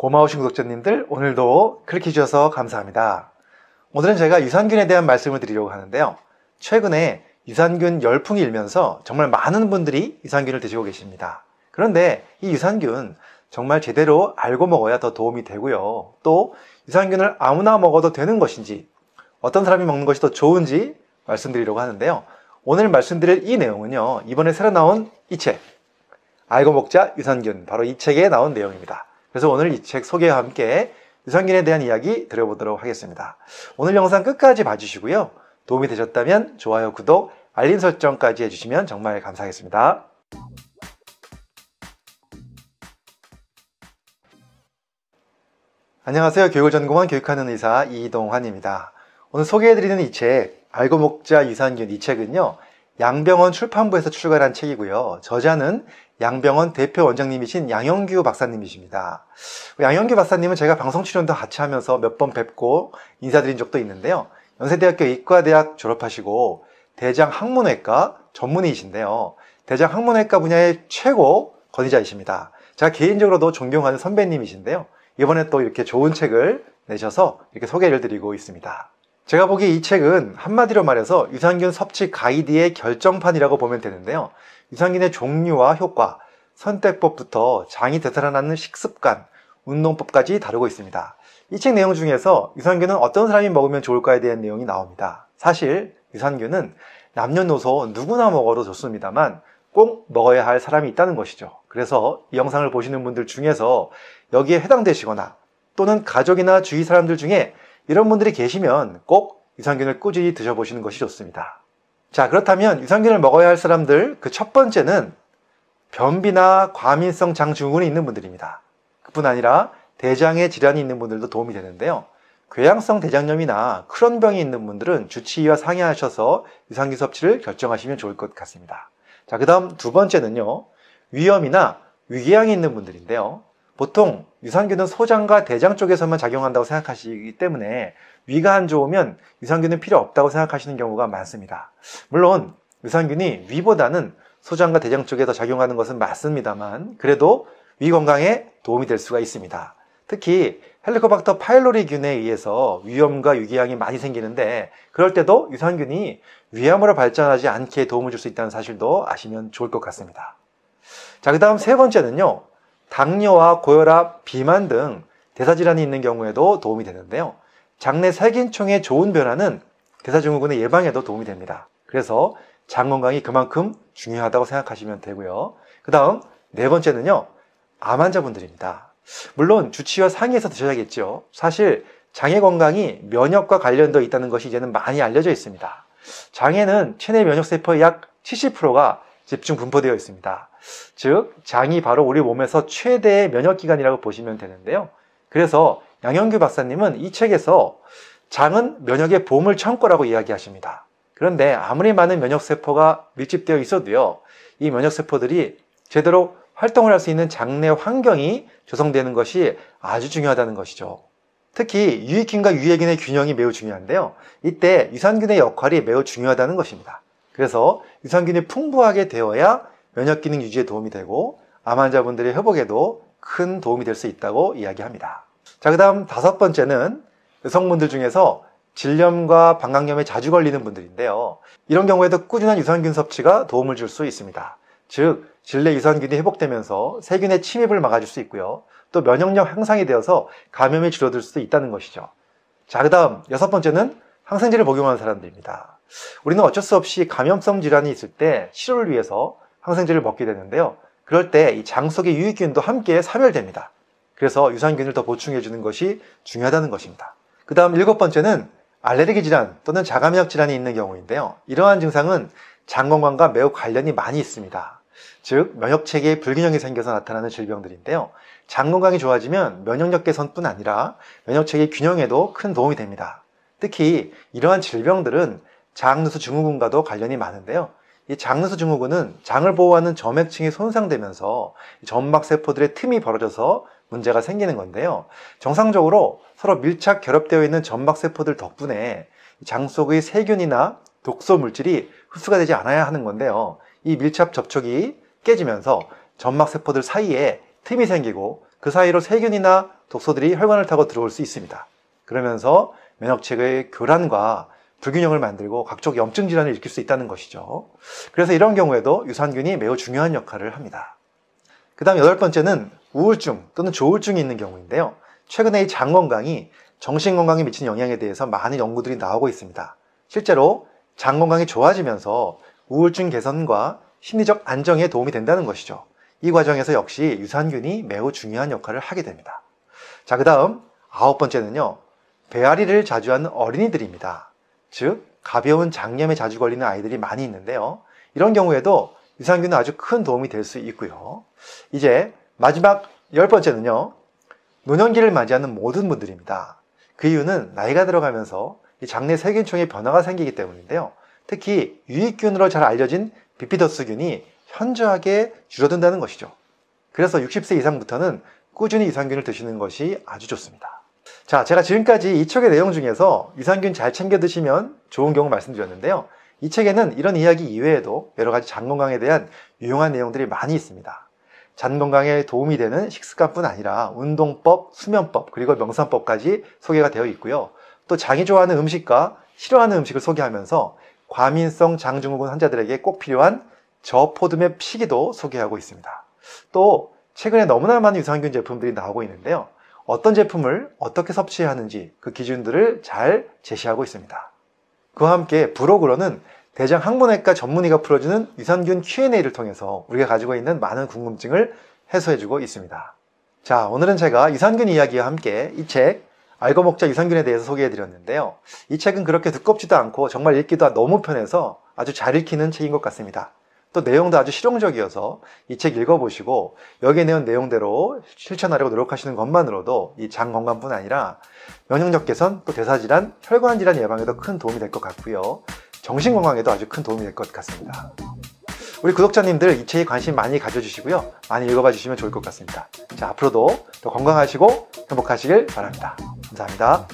고마우신 구독자님들 오늘도 클릭해 주셔서 감사합니다. 오늘은 제가 유산균에 대한 말씀을 드리려고 하는데요. 최근에 유산균 열풍이 일면서 정말 많은 분들이 유산균을 드시고 계십니다. 그런데 이 유산균 정말 제대로 알고 먹어야 더 도움이 되고요. 또 유산균을 아무나 먹어도 되는 것인지 어떤 사람이 먹는 것이 더 좋은지 말씀드리려고 하는데요. 오늘 말씀드릴 이 내용은요. 이번에 새로 나온 이 책, 알고 먹자 유산균 바로 이 책에 나온 내용입니다. 그래서 오늘 이 책 소개와 함께 유산균에 대한 이야기 들어보도록 하겠습니다. 오늘 영상 끝까지 봐주시고요. 도움이 되셨다면 좋아요, 구독, 알림 설정까지 해주시면 정말 감사하겠습니다. 안녕하세요. 교육을 전공한 교육하는 의사 이동환입니다. 오늘 소개해드리는 이 책, 알고 먹자 유산균 이 책은요. 양병원 출판부에서 출간한 책이고요. 저자는 양병원 대표 원장님이신 양영규 박사님이십니다. 양영규 박사님은 제가 방송 출연도 같이 하면서 몇 번 뵙고 인사드린 적도 있는데요. 연세대학교 의과대학 졸업하시고 대장 학문외과 전문의이신데요. 대장 학문외과 분야의 최고 권위자이십니다. 제가 개인적으로도 존경하는 선배님이신데요. 이번에 또 이렇게 좋은 책을 내셔서 이렇게 소개를 드리고 있습니다. 제가 보기이 책은 한마디로 말해서 유산균 섭취 가이드의 결정판이라고 보면 되는데요. 유산균의 종류와 효과, 선택법부터 장이 되살아나는 식습관, 운동법까지 다루고 있습니다. 이 책 내용 중에서 유산균은 어떤 사람이 먹으면 좋을까에 대한 내용이 나옵니다. 사실 유산균은 남녀노소 누구나 먹어도 좋습니다만 꼭 먹어야 할 사람이 있다는 것이죠. 그래서 이 영상을 보시는 분들 중에서 여기에 해당되시거나 또는 가족이나 주위 사람들 중에 이런 분들이 계시면 꼭 유산균을 꾸준히 드셔보시는 것이 좋습니다. 자, 그렇다면 유산균을 먹어야 할 사람들 그 첫 번째는 변비나 과민성 장증후군이 있는 분들입니다. 그뿐 아니라 대장에 질환이 있는 분들도 도움이 되는데요. 궤양성 대장염이나 크론병이 있는 분들은 주치의와 상의하셔서 유산균 섭취를 결정하시면 좋을 것 같습니다. 자, 그 다음 두 번째는요. 위염이나 위궤양이 있는 분들인데요. 보통 유산균은 소장과 대장 쪽에서만 작용한다고 생각하시기 때문에 위가 안 좋으면 유산균은 필요 없다고 생각하시는 경우가 많습니다. 물론 유산균이 위보다는 소장과 대장 쪽에 서 작용하는 것은 맞습니다만 그래도 위 건강에 도움이 될 수가 있습니다. 특히 헬리코박터 파일로리균에 의해서 위염과 유기양이 많이 생기는데 그럴 때도 유산균이 위암으로 발전하지 않게 도움을 줄 수 있다는 사실도 아시면 좋을 것 같습니다. 자, 그 다음 세 번째는요. 당뇨와 고혈압, 비만 등 대사질환이 있는 경우에도 도움이 되는데요. 장내 세균총의 좋은 변화는 대사증후군의 예방에도 도움이 됩니다. 그래서 장 건강이 그만큼 중요하다고 생각하시면 되고요. 그 다음 네 번째는요. 암 환자분들입니다. 물론 주치와 상의해서 드셔야겠죠. 사실 장의 건강이 면역과 관련되어 있다는 것이 이제는 많이 알려져 있습니다. 장에는 체내 면역세포의 약 70%가 집중 분포되어 있습니다. 즉, 장이 바로 우리 몸에서 최대의 면역기관이라고 보시면 되는데요. 그래서 양현규 박사님은 이 책에서 장은 면역의 보물 창고라고 이야기하십니다. 그런데 아무리 많은 면역세포가 밀집되어 있어도요, 이 면역세포들이 제대로 활동을 할 수 있는 장내 환경이 조성되는 것이 아주 중요하다는 것이죠. 특히 유익균과 유해균의 균형이 매우 중요한데요. 이때 유산균의 역할이 매우 중요하다는 것입니다. 그래서 유산균이 풍부하게 되어야 면역 기능 유지에 도움이 되고 암 환자분들의 회복에도 큰 도움이 될 수 있다고 이야기합니다. 자, 그다음 다섯 번째는 여성분들 중에서 질염과 방광염에 자주 걸리는 분들인데요. 이런 경우에도 꾸준한 유산균 섭취가 도움을 줄 수 있습니다. 즉, 질내 유산균이 회복되면서 세균의 침입을 막아줄 수 있고요. 또 면역력 향상이 되어서 감염이 줄어들 수도 있다는 것이죠. 자, 그 다음 여섯 번째는 항생제를 복용하는 사람들입니다. 우리는 어쩔 수 없이 감염성 질환이 있을 때 치료를 위해서 항생제를 먹게 되는데요. 그럴 때 이장 속의 유익균도 함께 사멸됩니다. 그래서 유산균을 더 보충해 주는 것이 중요하다는 것입니다. 그 다음 일곱 번째는 알레르기 질환 또는 자가면역 질환이 있는 경우인데요. 이러한 증상은 장 건강과 매우 관련이 많이 있습니다. 즉 면역체계의 불균형이 생겨서 나타나는 질병들인데요. 장 건강이 좋아지면 면역력 개선뿐 아니라 면역체계 균형에도 큰 도움이 됩니다. 특히 이러한 질병들은 장누수 증후군과도 관련이 많은데요. 이 장누수 증후군은 장을 보호하는 점액층이 손상되면서 점막세포들의 틈이 벌어져서 문제가 생기는 건데요. 정상적으로 서로 밀착 결합되어 있는 점막세포들 덕분에 장 속의 세균이나 독소 물질이 흡수가 되지 않아야 하는 건데요. 이 밀착 접촉이 깨지면서 점막세포들 사이에 틈이 생기고 그 사이로 세균이나 독소들이 혈관을 타고 들어올 수 있습니다. 그러면서 면역체의 교란과 불균형을 만들고 각종 염증 질환을 일으킬 수 있다는 것이죠. 그래서 이런 경우에도 유산균이 매우 중요한 역할을 합니다. 그 다음 여덟 번째는 우울증 또는 조울증이 있는 경우인데요. 최근에 이 장 건강이 정신 건강에 미치는 영향에 대해서 많은 연구들이 나오고 있습니다. 실제로 장 건강이 좋아지면서 우울증 개선과 심리적 안정에 도움이 된다는 것이죠. 이 과정에서 역시 유산균이 매우 중요한 역할을 하게 됩니다. 자, 그 다음 아홉 번째는요. 배앓이를 자주 하는 어린이들입니다. 즉 가벼운 장염에 자주 걸리는 아이들이 많이 있는데요. 이런 경우에도 유산균은 아주 큰 도움이 될 수 있고요. 이제 마지막 열 번째는요. 노년기를 맞이하는 모든 분들입니다. 그 이유는 나이가 들어가면서 장내 세균총의 변화가 생기기 때문인데요. 특히 유익균으로 잘 알려진 비피더스균이 현저하게 줄어든다는 것이죠. 그래서 60세 이상부터는 꾸준히 유산균을 드시는 것이 아주 좋습니다. 자, 제가 지금까지 이 책의 내용 중에서 유산균 잘 챙겨 드시면 좋은 경우 말씀드렸는데요. 이 책에는 이런 이야기 이외에도 여러 가지 장 건강에 대한 유용한 내용들이 많이 있습니다. 잔 건강에 도움이 되는 식습관뿐 아니라 운동법, 수면법, 그리고 명상법까지 소개가 되어 있고요. 또 장이 좋아하는 음식과 싫어하는 음식을 소개하면서 과민성 장증후군 환자들에게 꼭 필요한 저포드맵 시기도 소개하고 있습니다. 또 최근에 너무나 많은 유산균 제품들이 나오고 있는데요. 어떤 제품을 어떻게 섭취해야 하는지 그 기준들을 잘 제시하고 있습니다. 그와 함께 브로그로는 대장 항문외과 전문의가 풀어주는 유산균 Q&A를 통해서 우리가 가지고 있는 많은 궁금증을 해소해주고 있습니다. 자, 오늘은 제가 유산균 이야기와 함께 이 책, 알고 먹자 유산균에 대해서 소개해드렸는데요. 이 책은 그렇게 두껍지도 않고 정말 읽기도 너무 편해서 아주 잘 읽히는 책인 것 같습니다. 또 내용도 아주 실용적이어서 이 책 읽어보시고 여기에 내용 내용대로 실천하려고 노력하시는 것만으로도 이 장 건강뿐 아니라 면역력 개선, 또 대사질환, 혈관질환 예방에도 큰 도움이 될 것 같고요. 정신 건강에도 아주 큰 도움이 될 것 같습니다. 우리 구독자님들 이 책에 관심 많이 가져주시고요. 많이 읽어봐 주시면 좋을 것 같습니다. 자, 앞으로도 더 건강하시고 행복하시길 바랍니다. 감사합니다.